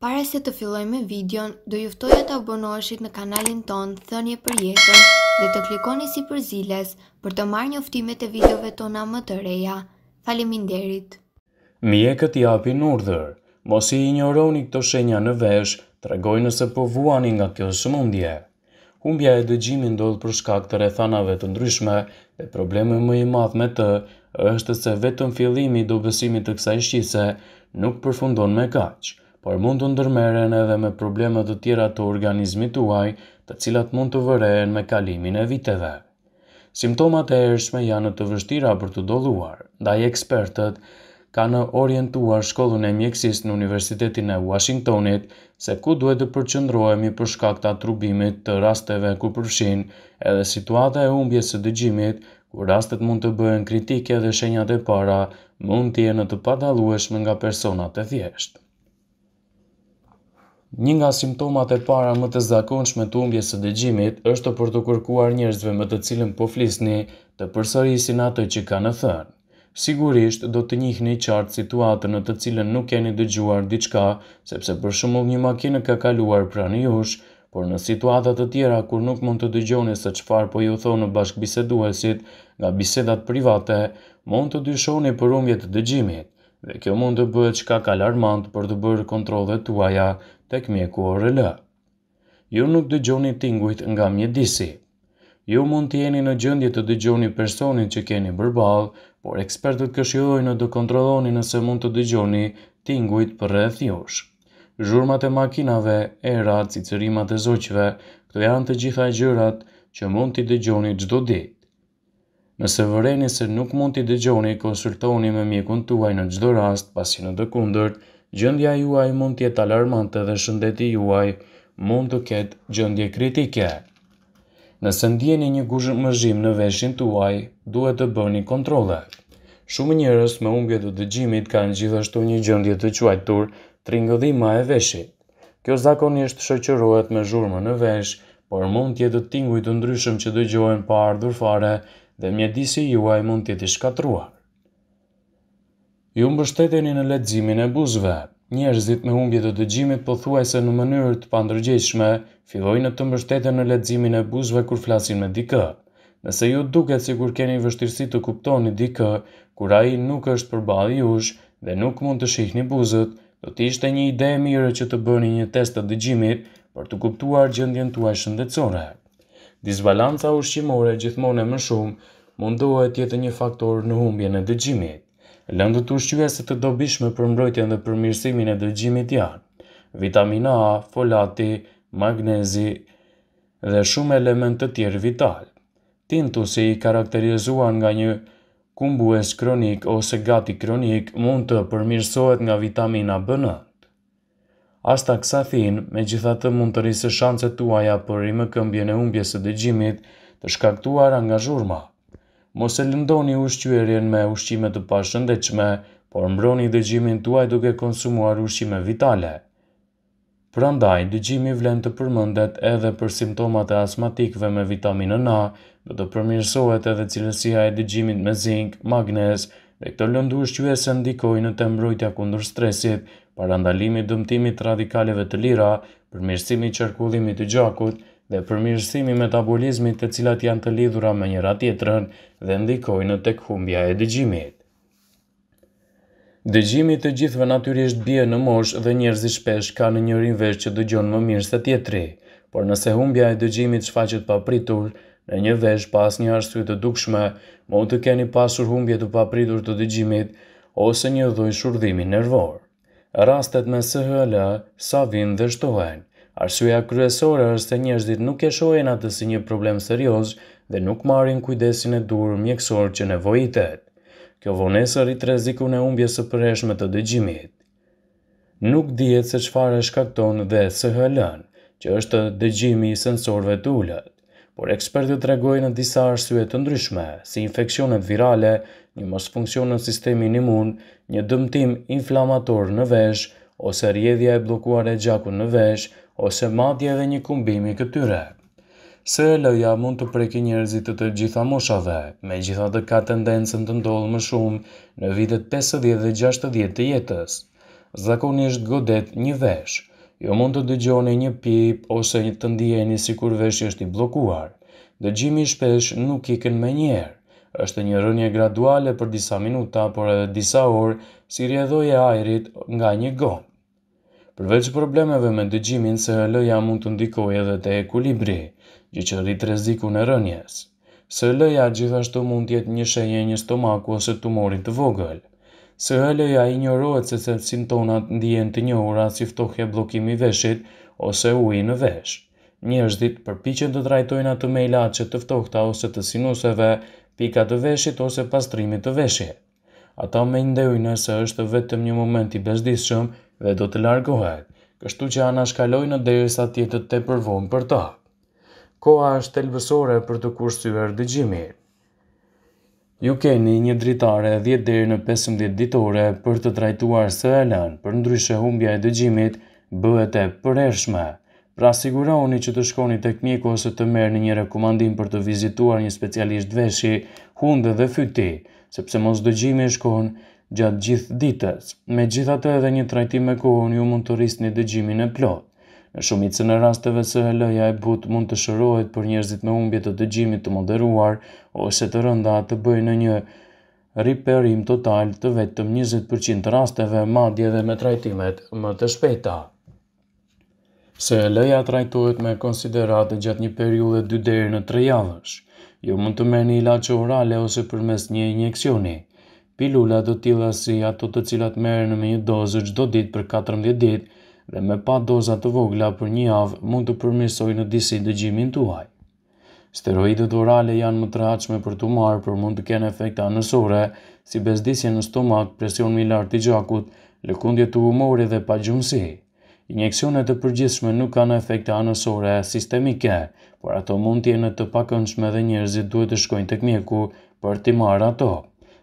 Pare se të filloj me videon, do e të abonoheshit në kanalin ton Thënje për jetën dhe të klikoni si për ziles për të marrë njoftimet e videove tona më të reja. Faleminderit. Mjekët japin urdhër, mos i ignoroni këto shenja në vesh, tregojnë nëse po vuani nga kjo sëmundje. Humbja e dëgjimin ndodh për shkak të rrethanave të ndryshme dhe problemi më i madh me të është se vetëm fillimi i dobësimit të kësaj ishqise nuk përfundon me kaqë por mund të ndërmeren edhe me problemet të tjera të organizmi të uaj të cilat mund të vërehen me kalimin e viteve. Simptomat e ershme janë të vështira për të doluar, da i ekspertët ka në orientuar shkollën e mjekësis në Universitetin e Washingtonit se ku duhet të përqëndrojemi për shkakta trubimit të rasteve ku përfshin edhe situata e umbje së dëgjimit, ku rastet mund të bëhen kritike dhe shenjate para, mund të jenë të padalueshme nga personat e thjeshtë. Një nga simptomat e para më të zakonshme të humbjes së dëgjimit është të për të kërkuar njerëzve me të cilën po flisni të përsërisin atë që kanë thënë. Sigurisht do të njihni qartë situatën në të cilën nuk keni dëgjuar diçka, sepse për shembull një makinë ka kaluar pranë jush, por në situata të tjera kur nuk mund të dëgjoni se çfarë po ju thonë bashkëbiseduesit nga bisedat private, mund të dyshoni për umbjet të dëgjimit dhe kjo mund të bëhet qka ka alarmant për të bërë kontrole tuaja tek mjeku ORL. Ju nuk dëgjoni tingujt nga mjedisi. Ju mund të jeni në gjëndje të dëgjoni personin që keni bërbal, por ekspertët këshilojnë të kontroloni nëse mund të dëgjoni tingujt për e jush. Zhurmat e makinave, erat, cicërimat e zoqve, këto janë të gjitha e gjërat që mund të dëgjoni gjdo ditë. Nëse vëreni se nuk mund t'i dëgjoni, konsultoni me mjekun tuaj në gjdo rast, pasi në dëkundërt, gjëndja juaj mund t'jet alarmante dhe shëndeti juaj mund të ketë gjëndje kritike. Nëse ndjeni një gushë mëzhim në veshin tuaj, duhet të bëni kontrole. Shumë njërës me unge të dëgjimit kanë gjithashtu një gjëndje të quajtur ringëdhima e veshit. Kjo zakonisht shëqërohet me zhurmë në vesh, por mund tjetë tinguj të ndryshëm që dëgjohen pa ardhur fare, dhe mjedisi juaj mund tjeti shkatruar. Ju mbështeteni në ledzimin e buzve. Njerëzit me humbje të dëgjimit po thuaj se në mënyrë të pandrëgjeshme, fillojnë të mbështeten në ledzimin e buzve kur flasin me dikë. Nëse ju duket si kur keni vështirësi të kuptoni dikë, kur a i nuk është për balë jush dhe nuk mund të shihni buzët, do të ishte një ide mire që të bëni një test të dëgjimit për të kuptuar gjëndjen tuaj shëndetësore disbalanca ushqimore gjithmonë e më shumë mundohet jetë një faktor në humbje në dëgjimit. Lëndët ushqyese të dobishme për mbrojtjen dhe përmirësimin e dëgjimit janë vitamina A, folati, magnezi dhe shumë element të tjerë vital. Tintu se i karakterizuan nga një kumbues kronik ose gati kronik mund të përmirësohet nga vitamina B9. Asta kësa me gjitha të mund të rrisë shance tuaja për i më këmbje në umbje së dëgjimit të shkaktuar nga zhurma. Mos e lëndoni ushqyerjen me ushqime të pashëndechme, por mbroni dëgjimin tuaj duke konsumuar ushqime vitale. Prandaj, dëgjimi vlen të përmëndet edhe për simptomat e asmatikve me vitaminën A, do të përmirësohet edhe cilësia e dëgjimit me zinc, magnez, dhe këtë lëndu është që ndikojnë të mbrojtja kundur stresit, parandalimi dëmtimit radikaleve të lira, përmirësimi qërkullimit të gjakut dhe përmirësimi metabolizmit të cilat janë të lidhura me njëra tjetërën dhe ndikojnë të këhumbja e dëgjimit. Dëgjimi të gjithve naturisht bie në mosh dhe njerëzi shpesh ka në njërin vesh që dëgjon më mirë se tjetëri, por nëse humbja e dëgjimit shfaqet pa pritur, në një vesh pas një arsye të dukshme, mund të keni pasur humbje të papritur të dëgjimit ose një lloj shurdhimi nervor. Rastet me SHL sa vinë dhe shtohen. Arsyeja kryesore është se njerëzit nuk e shohin atë si një problem serioz dhe nuk marrin kujdesin e durë mjekësor që nevojitet. Kjo vonesë rrit rrezikun e humbjes së përhershme të dëgjimit. Nuk dihet se çfarë shkakton dhe SHL-n, që është dëgjimi i sensorëve të ulët por ekspertët të regojnë në disa arsyet të ndryshme, si infekcionet virale, një mos funksion në sistemi imun, një dëmtim inflamator në vesh, ose rjedhja e blokuar e gjakun në vesh, ose madje edhe një kumbimi këtyre. Se lëja mund të preki njerëzit të të gjitha moshave, me gjitha dhe ka tendencën të ndollë më shumë në vitet 50 dhe 60 të jetës. Zakonisht godet një veshë, Jo mund të dëgjoni një pip ose një të ndjeni si kur veshë është i blokuar. Dëgjimi shpesh nuk i kënë me njerë. Êshtë një rënje graduale për disa minuta, por edhe disa orë si rjedhoj e ajrit nga një gomë. Përveç problemeve me dëgjimin se lëja mund të ndikoj edhe të ekulibri, gjë që rritë reziku në rënjes. Se lëja gjithashtu mund tjetë një shenje një stomaku ose tumorit të vogëlë. Se hëllë i ignorohet se se simptomat ndijen të njohura si ftohje blokimi veshit ose uji në vesh. Njërzdit përpichen të trajtojnë atë me që të ftohta ose të sinuseve, pika të veshit ose pastrimit të veshit. Ata me ndëjnë se është vetëm një moment i bezdishëm dhe do të largohet, kështu që ana shkalojnë dhe e sa tjetët të përvon për ta. Koa është telbësore për të kursyër dëgjimit. Ju keni një dritare 10 deri në 15 ditore për të trajtuar së alën, për ndryshe humbja e dëgjimit bëhet e përershme. Pra siguroni që të shkoni tek mjeku ose të merrni një rekomandim për të vizituar një specialist veshi, hundë dhe fyti, sepse mos dëgjimi shkon gjatë gjithë ditës. Me gjithatë edhe një trajtim me kohën ju mund të rrisni dëgjimin e plot. Në shumicën e rasteve së hëlëja e but mund të shërohet për njerëzit me umbjet të dëgjimit të moderuar ose të rënda të bëjnë në një riperim total të vetëm 20% të rasteve madje dhe me trajtimet më të shpejta. Se hëlëja trajtohet me konsideratë gjatë një periullet 2 deri në 3 javësh, ju jo mund të merë një ilaqë orale ose përmes një injekcioni. Pilula do tila si ato të cilat merë në me një dozë gjdo dit për 14 ditë, dhe me pa doza të vogla për një javë mund të përmirësoj në disi dëgjimin tuaj. Steroidet orale janë më të rrachme për të marë për mund të kene efekta nësore, si bezdisje në stomak, presion lartë të gjakut, lëkundje të humori dhe pa gjumësi. Injekcionet të përgjithshme nuk kanë efekte anësore sistemike, por ato mund t'jene të pakëndshme dhe njerëzit duhet të shkojnë të kmjeku për t'i marë ato.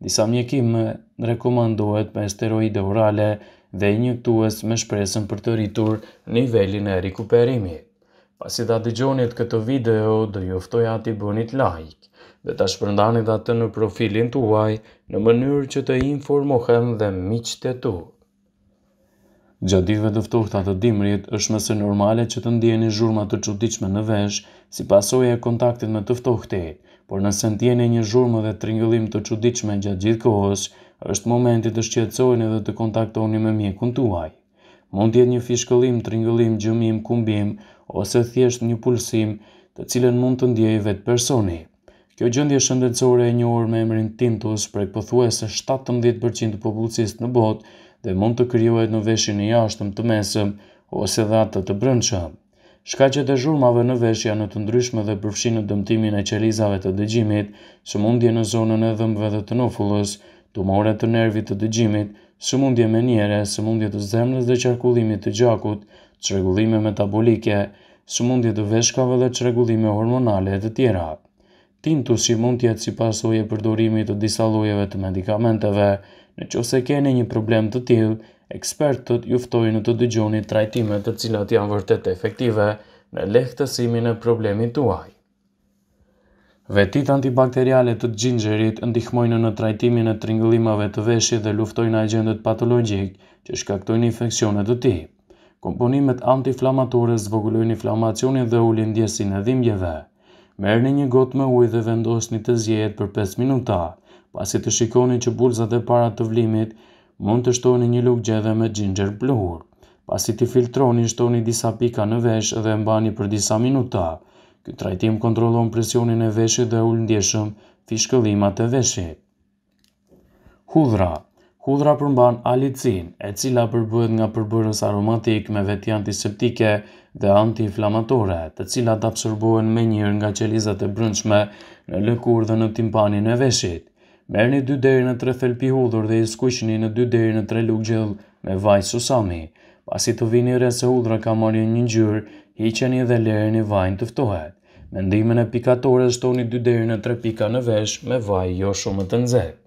Disa mjekime rekomandohet me steroide orale dhe injektues me shpresën për të rritur nivelin e rikuperimi. Pasi ta gjonit këtë video, do juftoj ati bënit like dhe ta shpërndanit atë në profilin tuaj në mënyrë që të informohem dhe miqët e tu. të dëftohta të dimrit është mëse normale që të ndjeni zhurma të qutiqme në vesh si pasoj e kontaktit me dëftohti, por nëse ndjeni një zhurma dhe tringëllim të qutiqme gjatë gjithë kohës, është momenti të shqetësojnë edhe të kontaktoni me mjekun tuaj. Mund tjetë një fishkëllim, tringëllim, gjëmim, kumbim, ose thjesht një pulsim të cilën mund të ndjej vetë personi. Kjo gjëndje shëndetësore e njohur me emrin tintus prej pëthuese 17% të popullësist në botë dhe mund të kryojt në veshin e jashtëm të mesëm ose dhe atë të brëndshëm. Shkaqet e zhurmave në vesh janë të ndryshme dhe përfshinë dëmtimin e qelizave të dëgjimit, së mundje në zonën e dhëmbëve dhe të nofullës, tumore të nervit të dëgjimit, sëmundje menjere, sëmundje të zemrës dhe qarkullimit të gjakut, qregullime metabolike, sëmundje të veshkave dhe qregullime hormonale të tjera. si mund tjetë si pasoje përdorimit të disa lojeve të medikamenteve, në që se keni një problem të tjil, ekspertët juftojnë të dëgjoni trajtimet të cilat janë vërtet efektive në lehtësimin e problemin tuaj. Vetit antibakteriale të gjingerit ndihmojnë në trajtimin e tringëllimave të veshit dhe luftojnë agjendet patologjik që shkaktojnë infekcionet të ti. Komponimet antiflamatore zvogullojnë inflamacionin dhe ullin djesin e dhimjeve. Merë një gotë me ujë dhe vendosni të zjetë për 5 minuta, pasi të shikoni që bulzat e para të vlimit mund të shtoni një luk gjedhe me gjingjer bluhur. Pasi të filtroni, shtoni disa pika në vesh dhe mbani për disa minuta, Ky trajtim kontrollon presionin e veshit dhe ul ndjeshëm fishkëllimat e veshit. Hudhra Hudhra përmban alicin, e cila përbëhet nga përbërës aromatik me veti antiseptike dhe antiinflamatore, të cilat absorbohen me njërë nga qelizat e brëndshme në lëkur dhe në timpanin e veshit. Merë një 2 deri në 3 thelpi hudhur dhe i skushni në 2 deri në 3 lukë gjellë me vaj susami. Pasit të vini rrën se udhra ka marrë një ngjyrë, hiqeni dhe një vajin të ftohet. ndihme e pikatore shtoni 2 deri në 3 pika në vesh me vaj jo shumë të nxehtë.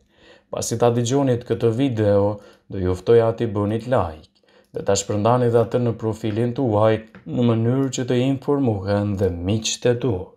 Pasi ta dëgjonit këtë video, do ju ati bënit like dhe ta shpërndani dhe atë në profilin tuaj në mënyrë që të informohen dhe miqtë tuaj.